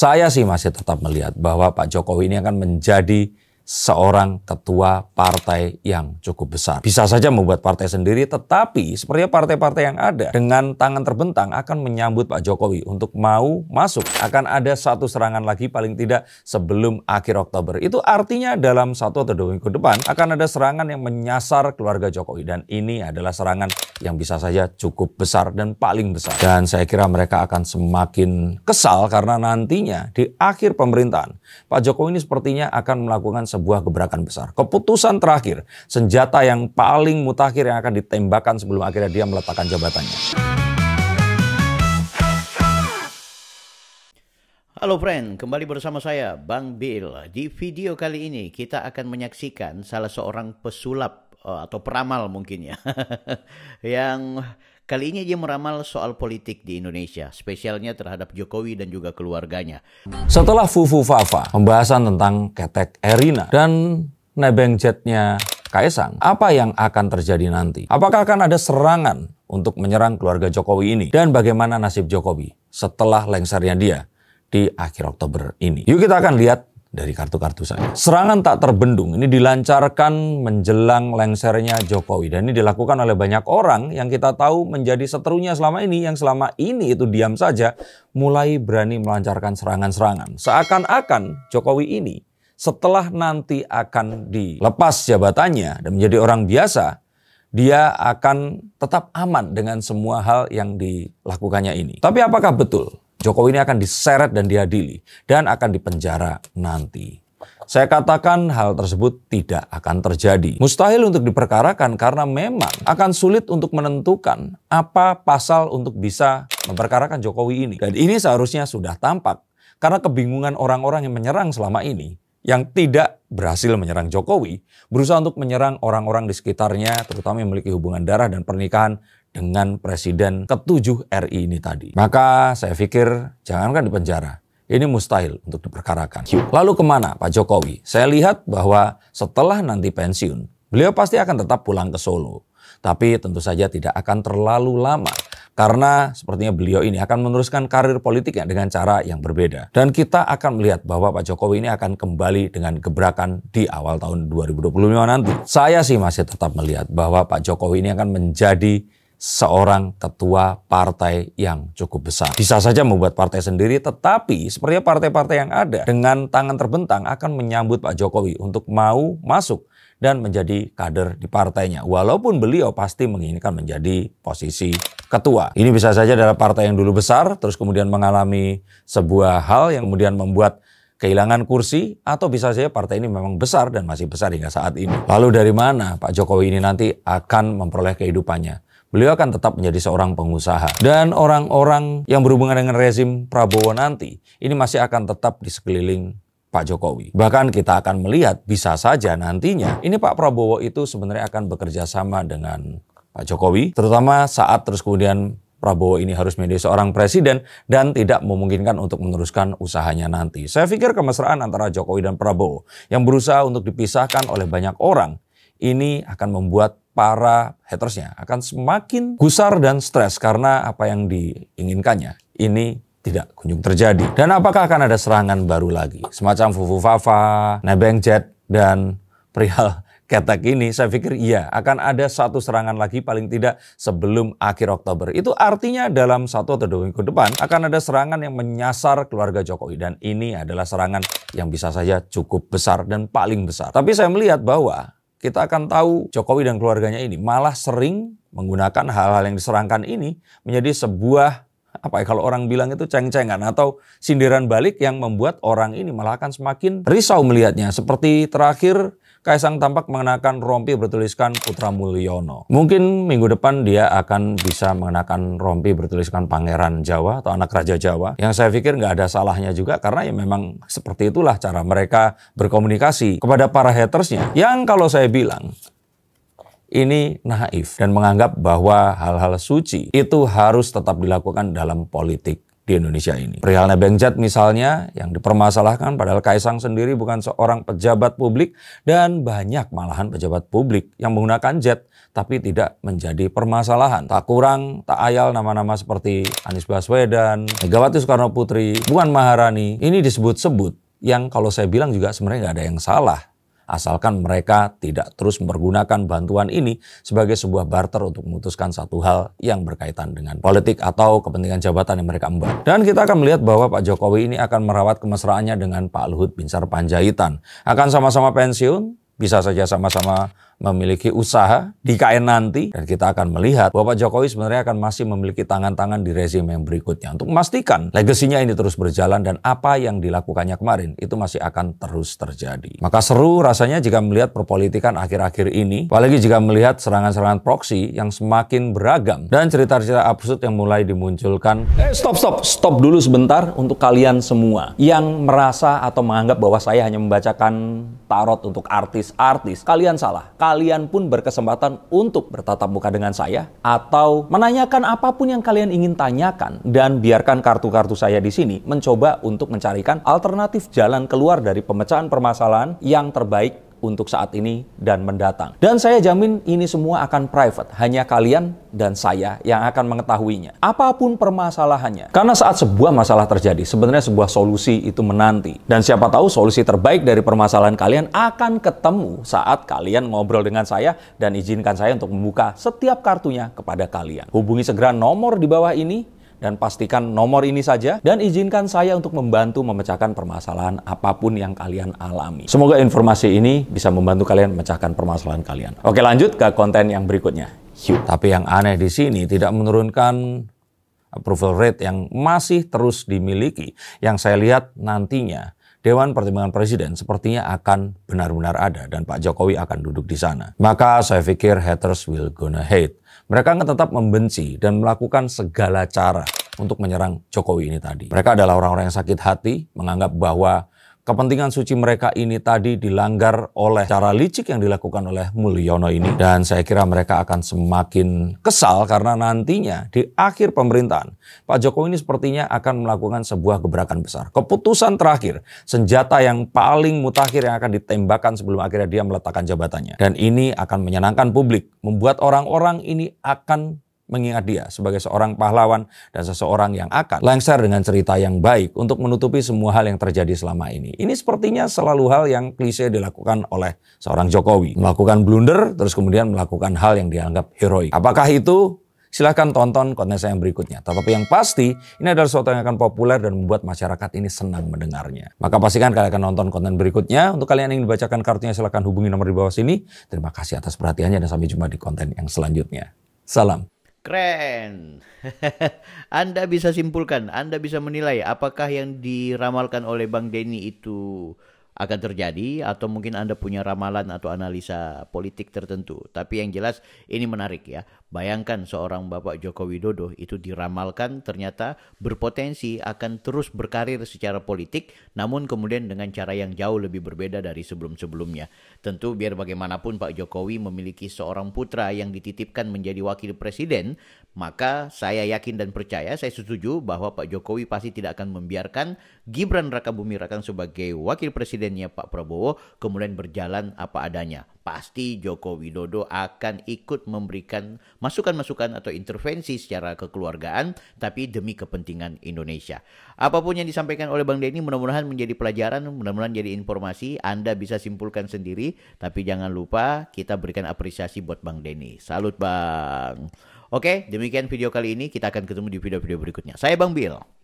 Saya sih masih tetap melihat bahwa Pak Jokowi ini akan menjadi seorang ketua partai yang cukup besar. Bisa saja membuat partai sendiri, tetapi sepertinya partai-partai yang ada dengan tangan terbentang akan menyambut Pak Jokowi untuk mau masuk. Akan ada satu serangan lagi paling tidak sebelum akhir Oktober. Itu artinya dalam satu atau dua minggu depan akan ada serangan yang menyasar keluarga Jokowi. Dan ini adalah serangan yang bisa saja cukup besar dan paling besar. Dan saya kira mereka akan semakin kesal karena nantinya di akhir pemerintahan Pak Jokowi ini sepertinya akan melakukan sebuah gebrakan besar. Keputusan terakhir, senjata yang paling mutakhir yang akan ditembakkan sebelum akhirnya dia meletakkan jabatannya. Halo friend, kembali bersama saya Bang Bill. Di video kali ini kita akan menyaksikan salah seorang pesulap Eh, atau peramal mungkin ya. yang kali ini dia meramal soal politik di Indonesia, spesialnya terhadap Jokowi dan juga keluarganya. Setelah Fufu Fafa, pembahasan tentang ketek Erina dan nebeng jetnya Kaisang, apa yang akan terjadi nanti? Apakah akan ada serangan untuk menyerang keluarga Jokowi ini? Dan bagaimana nasib Jokowi setelah lengsernya dia di akhir Oktober ini? Yuk kita akan lihat dari kartu-kartu saya. Serangan tak terbendung ini dilancarkan menjelang lengsernya Jokowi dan ini dilakukan oleh banyak orang yang kita tahu menjadi seterunya selama ini yang selama ini itu diam saja mulai berani melancarkan serangan-serangan. Seakan-akan Jokowi ini setelah nanti akan dilepas jabatannya dan menjadi orang biasa, dia akan tetap aman dengan semua hal yang dilakukannya ini. Tapi apakah betul? Jokowi ini akan diseret dan diadili dan akan dipenjara nanti. Saya katakan hal tersebut tidak akan terjadi. Mustahil untuk diperkarakan karena memang akan sulit untuk menentukan apa pasal untuk bisa memperkarakan Jokowi ini. Dan ini seharusnya sudah tampak karena kebingungan orang-orang yang menyerang selama ini yang tidak berhasil menyerang Jokowi, berusaha untuk menyerang orang-orang di sekitarnya, terutama yang memiliki hubungan darah dan pernikahan dengan presiden ketujuh RI ini tadi. Maka saya pikir jangankan di penjara, ini mustahil untuk diperkarakan. Lalu kemana Pak Jokowi? Saya lihat bahwa setelah nanti pensiun, beliau pasti akan tetap pulang ke Solo. Tapi tentu saja tidak akan terlalu lama. Karena sepertinya beliau ini akan meneruskan karir politiknya dengan cara yang berbeda. Dan kita akan melihat bahwa Pak Jokowi ini akan kembali dengan gebrakan di awal tahun 2025 nanti. Saya sih masih tetap melihat bahwa Pak Jokowi ini akan menjadi seorang ketua partai yang cukup besar. Bisa saja membuat partai sendiri, tetapi sepertinya partai-partai yang ada dengan tangan terbentang akan menyambut Pak Jokowi untuk mau masuk dan menjadi kader di partainya. Walaupun beliau pasti menginginkan menjadi posisi ketua. Ini bisa saja adalah partai yang dulu besar, terus kemudian mengalami sebuah hal yang kemudian membuat kehilangan kursi atau bisa saja partai ini memang besar dan masih besar hingga saat ini. Lalu dari mana Pak Jokowi ini nanti akan memperoleh kehidupannya? beliau akan tetap menjadi seorang pengusaha. Dan orang-orang yang berhubungan dengan rezim Prabowo nanti, ini masih akan tetap di sekeliling Pak Jokowi. Bahkan kita akan melihat bisa saja nantinya, ini Pak Prabowo itu sebenarnya akan bekerja sama dengan Pak Jokowi, terutama saat terus kemudian Prabowo ini harus menjadi seorang presiden dan tidak memungkinkan untuk meneruskan usahanya nanti. Saya pikir kemesraan antara Jokowi dan Prabowo yang berusaha untuk dipisahkan oleh banyak orang ini akan membuat para hatersnya akan semakin gusar dan stres karena apa yang diinginkannya ini tidak kunjung terjadi. Dan apakah akan ada serangan baru lagi? Semacam Fufu Fafa, Nebeng Jet, dan perihal ketek ini saya pikir iya akan ada satu serangan lagi paling tidak sebelum akhir Oktober. Itu artinya dalam satu atau dua minggu depan akan ada serangan yang menyasar keluarga Jokowi dan ini adalah serangan yang bisa saja cukup besar dan paling besar. Tapi saya melihat bahwa kita akan tahu Jokowi dan keluarganya ini malah sering menggunakan hal-hal yang diserangkan ini menjadi sebuah apa ya kalau orang bilang itu ceng-cengan atau sindiran balik yang membuat orang ini malah akan semakin risau melihatnya. Seperti terakhir Kaisang tampak mengenakan rompi bertuliskan Putra Mulyono. Mungkin minggu depan dia akan bisa mengenakan rompi bertuliskan Pangeran Jawa atau anak Raja Jawa. Yang saya pikir nggak ada salahnya juga karena ya memang seperti itulah cara mereka berkomunikasi kepada para hatersnya. Yang kalau saya bilang, ini naif dan menganggap bahwa hal-hal suci itu harus tetap dilakukan dalam politik di Indonesia ini. Perihalnya Bengzat misalnya yang dipermasalahkan padahal Kaisang sendiri bukan seorang pejabat publik dan banyak malahan pejabat publik yang menggunakan jet tapi tidak menjadi permasalahan. Tak kurang, tak ayal nama-nama seperti Anies Baswedan, Megawati Soekarno Putri, Puan Maharani ini disebut-sebut yang kalau saya bilang juga sebenarnya nggak ada yang salah asalkan mereka tidak terus menggunakan bantuan ini sebagai sebuah barter untuk memutuskan satu hal yang berkaitan dengan politik atau kepentingan jabatan yang mereka emban. Dan kita akan melihat bahwa Pak Jokowi ini akan merawat kemesraannya dengan Pak Luhut Binsar Panjaitan. Akan sama-sama pensiun, bisa saja sama-sama memiliki usaha di KN nanti dan kita akan melihat bahwa Jokowi sebenarnya akan masih memiliki tangan-tangan di rezim yang berikutnya untuk memastikan legasinya ini terus berjalan dan apa yang dilakukannya kemarin itu masih akan terus terjadi. Maka seru rasanya jika melihat perpolitikan akhir-akhir ini, apalagi jika melihat serangan-serangan proksi yang semakin beragam dan cerita-cerita absurd yang mulai dimunculkan. Eh, stop, stop, stop dulu sebentar untuk kalian semua yang merasa atau menganggap bahwa saya hanya membacakan tarot untuk artis-artis. Kalian salah. Kalian kalian pun berkesempatan untuk bertatap muka dengan saya atau menanyakan apapun yang kalian ingin tanyakan dan biarkan kartu-kartu saya di sini mencoba untuk mencarikan alternatif jalan keluar dari pemecahan permasalahan yang terbaik untuk saat ini dan mendatang. Dan saya jamin ini semua akan private, hanya kalian dan saya yang akan mengetahuinya. Apapun permasalahannya. Karena saat sebuah masalah terjadi, sebenarnya sebuah solusi itu menanti. Dan siapa tahu solusi terbaik dari permasalahan kalian akan ketemu saat kalian ngobrol dengan saya dan izinkan saya untuk membuka setiap kartunya kepada kalian. Hubungi segera nomor di bawah ini dan pastikan nomor ini saja dan izinkan saya untuk membantu memecahkan permasalahan apapun yang kalian alami. Semoga informasi ini bisa membantu kalian memecahkan permasalahan kalian. Oke, lanjut ke konten yang berikutnya. Yuk. Tapi yang aneh di sini tidak menurunkan approval rate yang masih terus dimiliki. Yang saya lihat nantinya Dewan Pertimbangan Presiden sepertinya akan benar-benar ada dan Pak Jokowi akan duduk di sana. Maka saya pikir haters will gonna hate. Mereka akan tetap membenci dan melakukan segala cara untuk menyerang Jokowi ini tadi. Mereka adalah orang-orang yang sakit hati, menganggap bahwa kepentingan suci mereka ini tadi dilanggar oleh cara licik yang dilakukan oleh Mulyono ini dan saya kira mereka akan semakin kesal karena nantinya di akhir pemerintahan Pak Jokowi ini sepertinya akan melakukan sebuah gebrakan besar. Keputusan terakhir, senjata yang paling mutakhir yang akan ditembakkan sebelum akhirnya dia meletakkan jabatannya. Dan ini akan menyenangkan publik, membuat orang-orang ini akan mengingat dia sebagai seorang pahlawan dan seseorang yang akan lengser dengan cerita yang baik untuk menutupi semua hal yang terjadi selama ini. Ini sepertinya selalu hal yang klise dilakukan oleh seorang Jokowi. Melakukan blunder, terus kemudian melakukan hal yang dianggap heroik. Apakah itu? Silahkan tonton konten saya yang berikutnya. Tetapi yang pasti, ini adalah sesuatu yang akan populer dan membuat masyarakat ini senang mendengarnya. Maka pastikan kalian akan nonton konten berikutnya. Untuk kalian yang ingin bacakan kartunya, silahkan hubungi nomor di bawah sini. Terima kasih atas perhatiannya dan sampai jumpa di konten yang selanjutnya. Salam. Keren. Anda bisa simpulkan, Anda bisa menilai apakah yang diramalkan oleh Bang Denny itu akan terjadi atau mungkin Anda punya ramalan atau analisa politik tertentu. Tapi yang jelas ini menarik ya. Bayangkan seorang Bapak Joko Widodo itu diramalkan ternyata berpotensi akan terus berkarir secara politik namun kemudian dengan cara yang jauh lebih berbeda dari sebelum-sebelumnya. Tentu biar bagaimanapun Pak Jokowi memiliki seorang putra yang dititipkan menjadi wakil presiden, maka saya yakin dan percaya saya setuju bahwa Pak Jokowi pasti tidak akan membiarkan Gibran Rakabuming Rakan sebagai wakil presiden presidennya Pak Prabowo kemudian berjalan apa adanya. Pasti Joko Widodo akan ikut memberikan masukan-masukan atau intervensi secara kekeluargaan tapi demi kepentingan Indonesia. Apapun yang disampaikan oleh Bang Denny mudah-mudahan menjadi pelajaran, mudah-mudahan jadi informasi, Anda bisa simpulkan sendiri tapi jangan lupa kita berikan apresiasi buat Bang Denny. Salut Bang. Oke, demikian video kali ini. Kita akan ketemu di video-video berikutnya. Saya Bang Bill.